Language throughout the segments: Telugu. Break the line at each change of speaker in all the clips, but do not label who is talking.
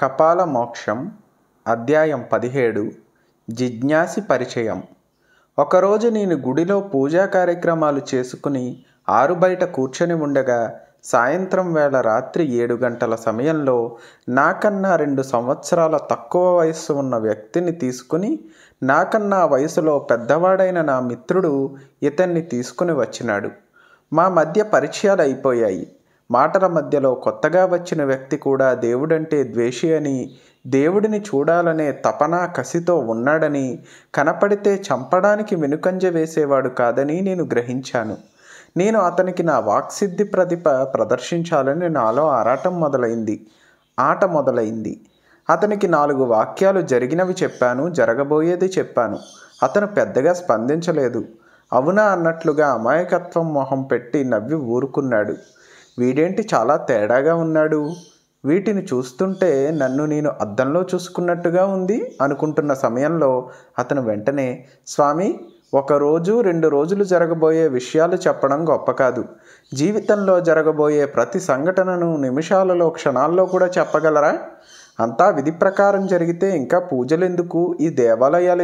కపాల మోక్షం అధ్యాయం పదిహేడు జిజ్ఞాసి పరిచయం ఒకరోజు నేను గుడిలో పూజా కార్యక్రమాలు చేసుకుని ఆరు బయట కూర్చొని ఉండగా సాయంత్రం వేళ రాత్రి ఏడు గంటల సమయంలో నాకన్నా రెండు సంవత్సరాల తక్కువ వయస్సు ఉన్న వ్యక్తిని తీసుకుని నాకన్నా వయసులో పెద్దవాడైన నా మిత్రుడు ఇతన్ని తీసుకుని వచ్చినాడు మా మధ్య పరిచయాలు అయిపోయాయి మాటల మధ్యలో కొత్తగా వచ్చిన వ్యక్తి కూడా దేవుడంటే ద్వేషి అని దేవుడిని చూడాలనే తపన కసితో ఉన్నాడని కనపడితే చంపడానికి వెనుకంజ వేసేవాడు కాదని నేను గ్రహించాను నేను అతనికి నా వాక్సిద్ధి ప్రతిభ ప్రదర్శించాలని నాలో ఆరాటం మొదలైంది ఆట మొదలైంది అతనికి నాలుగు వాక్యాలు జరిగినవి చెప్పాను జరగబోయేది చెప్పాను అతను పెద్దగా స్పందించలేదు అవునా అన్నట్లుగా అమాయకత్వం మొహం పెట్టి నవ్వి ఊరుకున్నాడు వీడేంటి చాలా తేడాగా ఉన్నాడు వీటిని చూస్తుంటే నన్ను నేను అద్దంలో చూసుకున్నట్టుగా ఉంది అనుకుంటున్న సమయంలో అతను వెంటనే స్వామి ఒకరోజు రెండు రోజులు జరగబోయే విషయాలు చెప్పడం గొప్ప కాదు జీవితంలో జరగబోయే ప్రతి సంఘటనను నిమిషాలలో క్షణాల్లో కూడా చెప్పగలరా అంతా విధి ప్రకారం జరిగితే ఇంకా పూజలు ఎందుకు ఈ దేవాలయాలు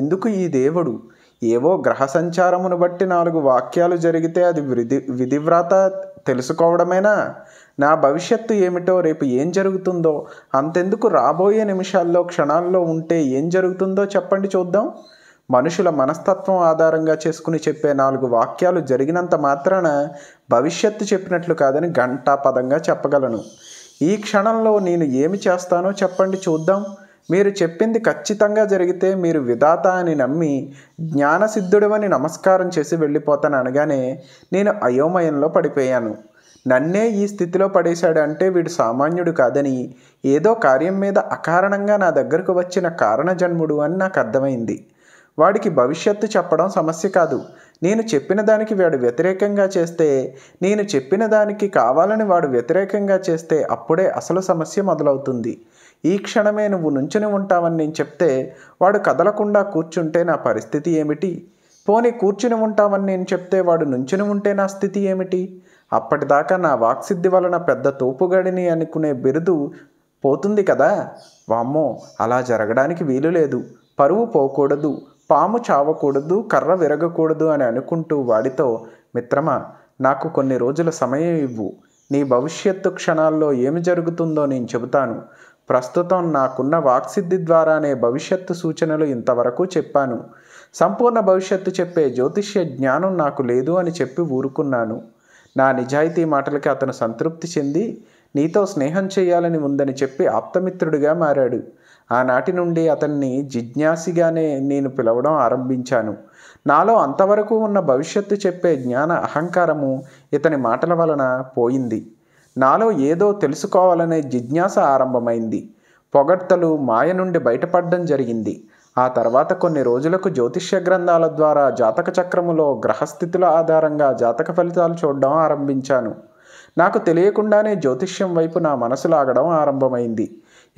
ఎందుకు ఈ దేవుడు ఏవో గ్రహ సంచారమును బట్టి నాలుగు వాక్యాలు జరిగితే అది విధి విధివ్రాత తెలుసుకోవడమేనా నా భవిష్యత్తు ఏమిటో రేపు ఏం జరుగుతుందో అంతెందుకు రాబోయే నిమిషాల్లో క్షణాల్లో ఉంటే ఏం జరుగుతుందో చెప్పండి చూద్దాం మనుషుల మనస్తత్వం ఆధారంగా చేసుకుని చెప్పే నాలుగు వాక్యాలు జరిగినంత మాత్రాన భవిష్యత్తు చెప్పినట్లు కాదని గంటా పదంగా చెప్పగలను ఈ క్షణంలో నేను ఏమి చేస్తానో చెప్పండి చూద్దాం మీరు చెప్పింది ఖచ్చితంగా జరిగితే మీరు విధాత అని నమ్మి జ్ఞానసిద్ధుడవని నమస్కారం చేసి వెళ్ళిపోతాను అనగానే నేను అయోమయంలో పడిపోయాను నన్నే ఈ స్థితిలో పడేశాడు అంటే వీడు సామాన్యుడు కాదని ఏదో కార్యం మీద అకారణంగా నా దగ్గరకు వచ్చిన కారణజన్ముడు అని నాకు అర్థమైంది వాడికి భవిష్యత్తు చెప్పడం సమస్య కాదు నేను చెప్పిన దానికి వాడు వ్యతిరేకంగా చేస్తే నేను చెప్పిన దానికి కావాలని వాడు వ్యతిరేకంగా చేస్తే అప్పుడే అసలు సమస్య మొదలవుతుంది ఈ క్షణమే నువ్వు నుంచుని ఉంటావని నేను చెప్తే వాడు కదలకుండా కూర్చుంటే నా పరిస్థితి ఏమిటి పోనీ కూర్చుని ఉంటావని నేను చెప్తే వాడు నుంచుని ఉంటే నా స్థితి ఏమిటి అప్పటిదాకా నా వాక్సిద్ధి వలన పెద్ద తోపుగడిని అనుకునే బిరుదు పోతుంది కదా వామ్మో అలా జరగడానికి వీలు లేదు పరువు పోకూడదు పాము చావకూడదు కర్ర విరగకూడదు అని అనుకుంటూ వాడితో మిత్రమా నాకు కొన్ని రోజుల సమయం ఇవ్వు నీ భవిష్యత్తు క్షణాల్లో ఏమి జరుగుతుందో నేను చెబుతాను ప్రస్తుతం నాకున్న వాక్సిద్ధి ద్వారానే భవిష్యత్తు సూచనలు ఇంతవరకు చెప్పాను సంపూర్ణ భవిష్యత్తు చెప్పే జ్యోతిష్య జ్ఞానం నాకు లేదు అని చెప్పి ఊరుకున్నాను నా నిజాయితీ మాటలకి అతను సంతృప్తి చెంది నీతో స్నేహం చేయాలని ఉందని చెప్పి ఆప్తమిత్రుడిగా మారాడు ఆనాటి నుండి అతన్ని జిజ్ఞాసిగానే నేను పిలవడం ఆరంభించాను నాలో అంతవరకు ఉన్న భవిష్యత్తు చెప్పే జ్ఞాన అహంకారము ఇతని మాటల వలన పోయింది నాలో ఏదో తెలుసుకోవాలనే జిజ్ఞాస ఆరంభమైంది పొగడ్తలు మాయ నుండి బయటపడడం జరిగింది ఆ తర్వాత కొన్ని రోజులకు జ్యోతిష్య గ్రంథాల ద్వారా జాతక చక్రములో గ్రహస్థితుల ఆధారంగా జాతక ఫలితాలు చూడడం ఆరంభించాను నాకు తెలియకుండానే జ్యోతిష్యం వైపు నా మనసు లాగడం ఆరంభమైంది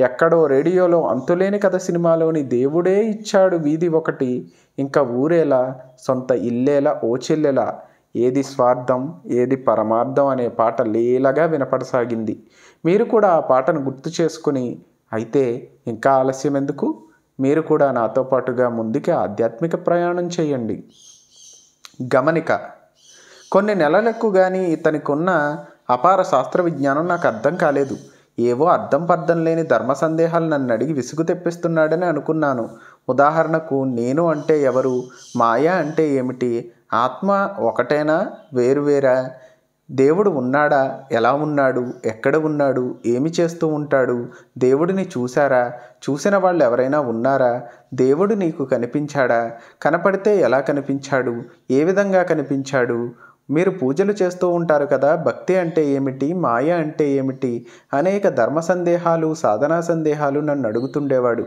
ఎక్కడో రేడియోలో అంతులేని కథ సినిమాలోని దేవుడే ఇచ్చాడు వీధి ఒకటి ఇంకా ఊరేలా సొంత ఇల్లేలా చెల్లెలా ఏది స్వార్థం ఏది పరమార్థం అనే పాట లీలగా వినపడసాగింది మీరు కూడా ఆ పాటను గుర్తు చేసుకుని అయితే ఇంకా ఆలస్యం ఎందుకు మీరు కూడా నాతో పాటుగా ముందుకి ఆధ్యాత్మిక ప్రయాణం చేయండి గమనిక కొన్ని నెలలకు కానీ ఇతనికున్న అపార శాస్త్ర విజ్ఞానం నాకు అర్థం కాలేదు ఏవో అర్థం పర్థం లేని ధర్మ సందేహాలు నన్ను అడిగి విసుగు తెప్పిస్తున్నాడని అనుకున్నాను ఉదాహరణకు నేను అంటే ఎవరు మాయ అంటే ఏమిటి ఆత్మ ఒకటేనా వేరువేరా దేవుడు ఉన్నాడా ఎలా ఉన్నాడు ఎక్కడ ఉన్నాడు ఏమి చేస్తూ ఉంటాడు దేవుడిని చూశారా చూసిన వాళ్ళు ఎవరైనా ఉన్నారా దేవుడు నీకు కనిపించాడా కనపడితే ఎలా కనిపించాడు ఏ విధంగా కనిపించాడు మీరు పూజలు చేస్తూ ఉంటారు కదా భక్తి అంటే ఏమిటి మాయ అంటే ఏమిటి అనేక ధర్మ సందేహాలు సాధనా సందేహాలు నన్ను అడుగుతుండేవాడు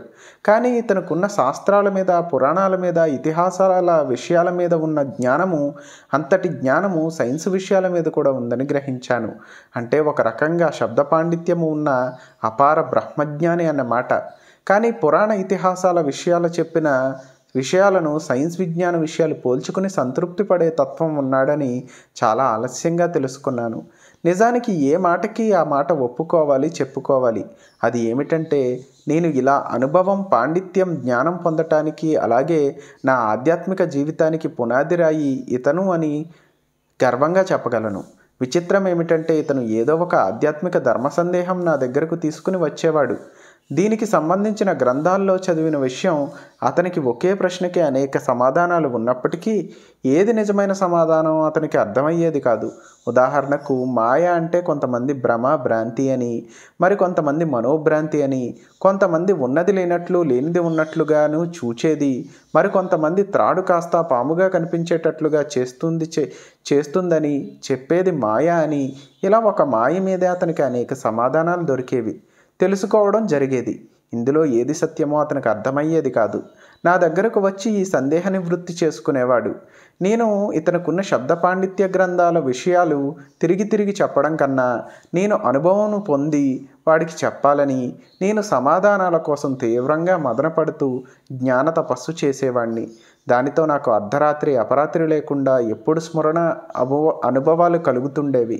కానీ ఇతనుకున్న శాస్త్రాల మీద పురాణాల మీద ఇతిహాసాల విషయాల మీద ఉన్న జ్ఞానము అంతటి జ్ఞానము సైన్స్ విషయాల మీద కూడా ఉందని గ్రహించాను అంటే ఒక రకంగా శబ్ద పాండిత్యము ఉన్న అపార బ్రహ్మజ్ఞాని అన్నమాట కానీ పురాణ ఇతిహాసాల విషయాలు చెప్పిన విషయాలను సైన్స్ విజ్ఞాన విషయాలు పోల్చుకుని సంతృప్తి పడే తత్వం ఉన్నాడని చాలా ఆలస్యంగా తెలుసుకున్నాను నిజానికి ఏ మాటకి ఆ మాట ఒప్పుకోవాలి చెప్పుకోవాలి అది ఏమిటంటే నేను ఇలా అనుభవం పాండిత్యం జ్ఞానం పొందటానికి అలాగే నా ఆధ్యాత్మిక జీవితానికి పునాది రాయి ఇతను అని గర్వంగా చెప్పగలను విచిత్రం ఏమిటంటే ఇతను ఏదో ఒక ఆధ్యాత్మిక ధర్మ సందేహం నా దగ్గరకు తీసుకుని వచ్చేవాడు దీనికి సంబంధించిన గ్రంథాల్లో చదివిన విషయం అతనికి ఒకే ప్రశ్నకి అనేక సమాధానాలు ఉన్నప్పటికీ ఏది నిజమైన సమాధానం అతనికి అర్థమయ్యేది కాదు ఉదాహరణకు మాయ అంటే కొంతమంది భ్రమ భ్రాంతి అని మరి కొంతమంది మనోభ్రాంతి అని కొంతమంది ఉన్నది లేనట్లు లేనిది ఉన్నట్లుగాను చూచేది మరి కొంతమంది త్రాడు కాస్త పాముగా కనిపించేటట్లుగా చేస్తుంది చే చేస్తుందని చెప్పేది మాయ అని ఇలా ఒక మాయ మీదే అతనికి అనేక సమాధానాలు దొరికేవి తెలుసుకోవడం జరిగేది ఇందులో ఏది సత్యమో అతనికి అర్థమయ్యేది కాదు నా దగ్గరకు వచ్చి ఈ సందేహ నివృత్తి చేసుకునేవాడు నేను ఇతనుకున్న శబ్ద పాండిత్య గ్రంథాల విషయాలు తిరిగి తిరిగి చెప్పడం కన్నా నేను అనుభవం పొంది వాడికి చెప్పాలని నేను సమాధానాల కోసం తీవ్రంగా మదనపడుతూ జ్ఞాన తపస్సు చేసేవాణ్ణి దానితో నాకు అర్ధరాత్రి అపరాత్రి లేకుండా ఎప్పుడు స్మరణ అనుభవాలు కలుగుతుండేవి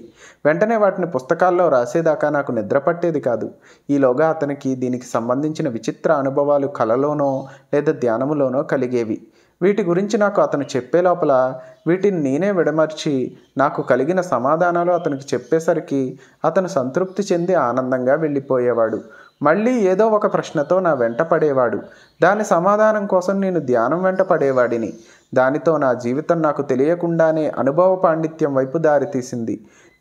వెంటనే వాటిని పుస్తకాల్లో రాసేదాకా నాకు నిద్ర పట్టేది కాదు ఈలోగా అతనికి దీనికి సంబంధించిన విచిత్ర అనుభవాలు కలలోనో లేదా ధ్యానములోనో కలిగేవి వీటి గురించి నాకు అతను చెప్పే లోపల వీటిని నేనే విడమర్చి నాకు కలిగిన సమాధానాలు అతనికి చెప్పేసరికి అతను సంతృప్తి చెంది ఆనందంగా వెళ్ళిపోయేవాడు మళ్ళీ ఏదో ఒక ప్రశ్నతో నా వెంట పడేవాడు దాని సమాధానం కోసం నేను ధ్యానం వెంట పడేవాడిని దానితో నా జీవితం నాకు తెలియకుండానే అనుభవ పాండిత్యం వైపు దారితీసింది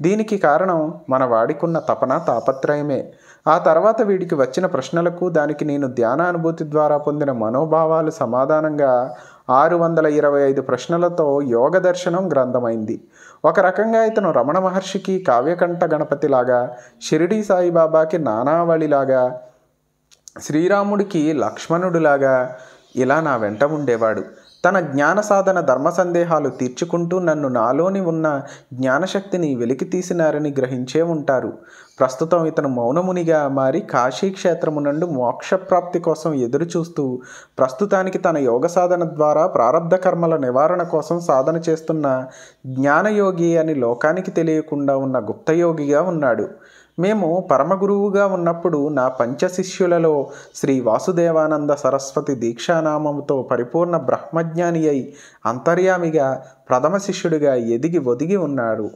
దీనికి కారణం మన వాడికున్న తపన తాపత్రయమే ఆ తర్వాత వీడికి వచ్చిన ప్రశ్నలకు దానికి నేను ధ్యాన అనుభూతి ద్వారా పొందిన మనోభావాలు సమాధానంగా ఆరు వందల ఇరవై ఐదు ప్రశ్నలతో యోగ దర్శనం గ్రంథమైంది ఒక రకంగా ఇతను రమణ మహర్షికి కావ్యకంఠ గణపతిలాగా షిరిడీ సాయిబాబాకి నానావళిలాగా శ్రీరాముడికి లక్ష్మణుడిలాగా ఇలా నా వెంట ఉండేవాడు తన జ్ఞాన సాధన ధర్మ సందేహాలు తీర్చుకుంటూ నన్ను నాలోని ఉన్న జ్ఞానశక్తిని వెలికి తీసినారని గ్రహించే ఉంటారు ప్రస్తుతం ఇతను మౌనమునిగా మారి కాశీ క్షేత్రము మోక్షప్రాప్తి కోసం ఎదురుచూస్తూ ప్రస్తుతానికి తన యోగ సాధన ద్వారా ప్రారంధ కర్మల నివారణ కోసం సాధన చేస్తున్న జ్ఞానయోగి అని లోకానికి తెలియకుండా ఉన్న గుప్తయోగిగా ఉన్నాడు మేము పరమగురువుగా ఉన్నప్పుడు నా పంచశిష్యులలో శ్రీ వాసుదేవానంద సరస్వతి దీక్షానామముతో పరిపూర్ణ బ్రహ్మజ్ఞాని అయి అంతర్యామిగా ప్రథమ శిష్యుడిగా ఎదిగి ఒదిగి ఉన్నాడు